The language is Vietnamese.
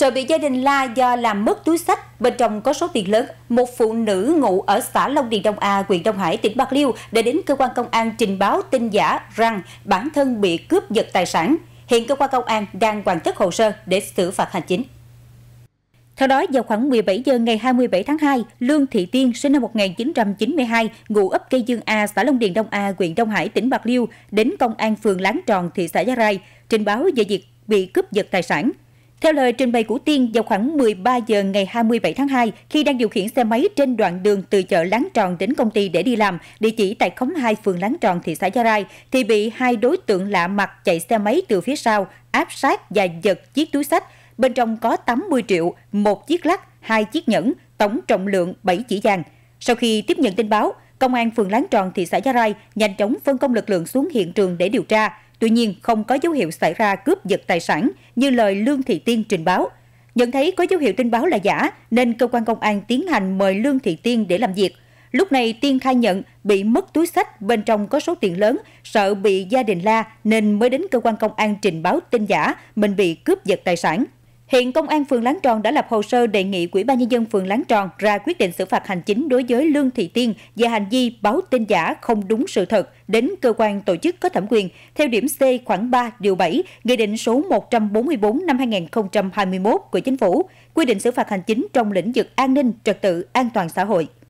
Sợ bị gia đình la do làm mất túi sách, bên trong có số tiền lớn, một phụ nữ ngụ ở xã Long Điền Đông A, huyện Đông Hải, tỉnh Bạc Liêu đã đến cơ quan công an trình báo tin giả rằng bản thân bị cướp giật tài sản. Hiện cơ quan công an đang hoàn tất hồ sơ để xử phạt hành chính. Theo đó, vào khoảng 17 giờ ngày 27 tháng 2, Lương Thị Tiên, sinh năm 1992, ngụ ấp Cây Dương A, xã Long Điền Đông A, huyện Đông Hải, tỉnh Bạc Liêu, đến công an phường Láng Tròn, thị xã Giá Rai, trình báo về việc bị cướp giật tài sản. Theo lời trình bày của Tiên, vào khoảng 13 giờ ngày 27 tháng 2, khi đang điều khiển xe máy trên đoạn đường từ chợ Láng Tròn đến công ty để đi làm, địa chỉ tại khóm 2 phường Láng Tròn, thị xã Gia Rai, thì bị hai đối tượng lạ mặt chạy xe máy từ phía sau, áp sát và giật chiếc túi sách. Bên trong có 80 triệu, một chiếc lắc, hai chiếc nhẫn, tổng trọng lượng 7 chỉ vàng. Sau khi tiếp nhận tin báo, Công an phường Láng Tròn, thị xã Gia Rai nhanh chóng phân công lực lượng xuống hiện trường để điều tra. Tuy nhiên, không có dấu hiệu xảy ra cướp giật tài sản như lời Lương Thị Tiên trình báo. Nhận thấy có dấu hiệu tin báo là giả nên cơ quan công an tiến hành mời Lương Thị Tiên để làm việc. Lúc này Tiên khai nhận bị mất túi sách bên trong có số tiền lớn, sợ bị gia đình la nên mới đến cơ quan công an trình báo tin giả mình bị cướp giật tài sản. Hiện công an phường Láng Tròn đã lập hồ sơ đề nghị Ủy ban nhân dân phường Láng Tròn ra quyết định xử phạt hành chính đối với Lương Thị Tiên về hành vi báo tin giả không đúng sự thật đến cơ quan tổ chức có thẩm quyền theo điểm C khoảng 3 điều 7 Nghị định số 144 năm 2021 của chính phủ quy định xử phạt hành chính trong lĩnh vực an ninh, trật tự, an toàn xã hội.